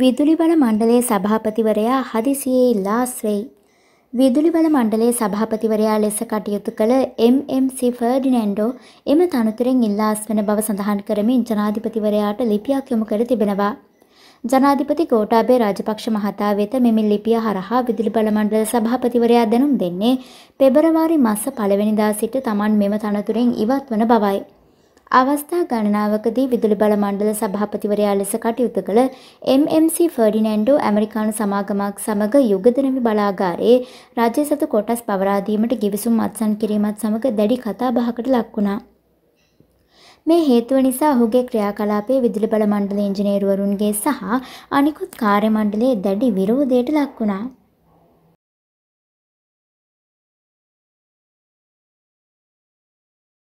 විදුලිබල මණ්ඩලයේ සභාපතිවරයා හදිසියේ ඉල්ලා ශ්‍රෙයි. විදුලිබල මණ්ඩලයේ සභාපතිවරයා ලෙස කටයුතු කළ MMC ෆර්ඩිනැන්ඩෝ එම තනතුරෙන් ඉල්ලාස් වන බව සඳහන් කරමින් ජනාධිපතිවරයාට ලිපියක් යොමු කර තිබෙනවා. ජනාධිපති ගෝටාබේ රාජපක්ෂ මහතා වෙත මෙම ලිපිය හරහා විදුලිබල මණ්ඩල සභාපතිවරයා දැනුම් දෙන්නේ පෙබරවාරි මස පළවෙනිදා සිට Taman මෙම තනතුරෙන් ඉවත් වන බවයි. අවස්ථා ගණනාවකදී විදුලි බල මණ්ඩල සභාපතිවරයා ලෙස කටයුතු කළ MMC ෆර්ඩිනැන්ඩෝ ඇමරිකානු සමාගමක් සමග යුගදනවි බලාගාරයේ රජය සතු කොටස් පවරාදීමට ගිවිසුම් අත්සන් කිරීමත් සමග දැඩි කතා බහකට ලක් වුණා. මේ හේතුව නිසා ඔහුගේ ක්‍රියාකලාපයේ විදුලි බල මණ්ඩල ඉංජිනේරුවරුන්ගේ සහ අනිකුත් කාර්ය මණ්ඩලයේ දැඩි විරෝධයට ලක් වුණා.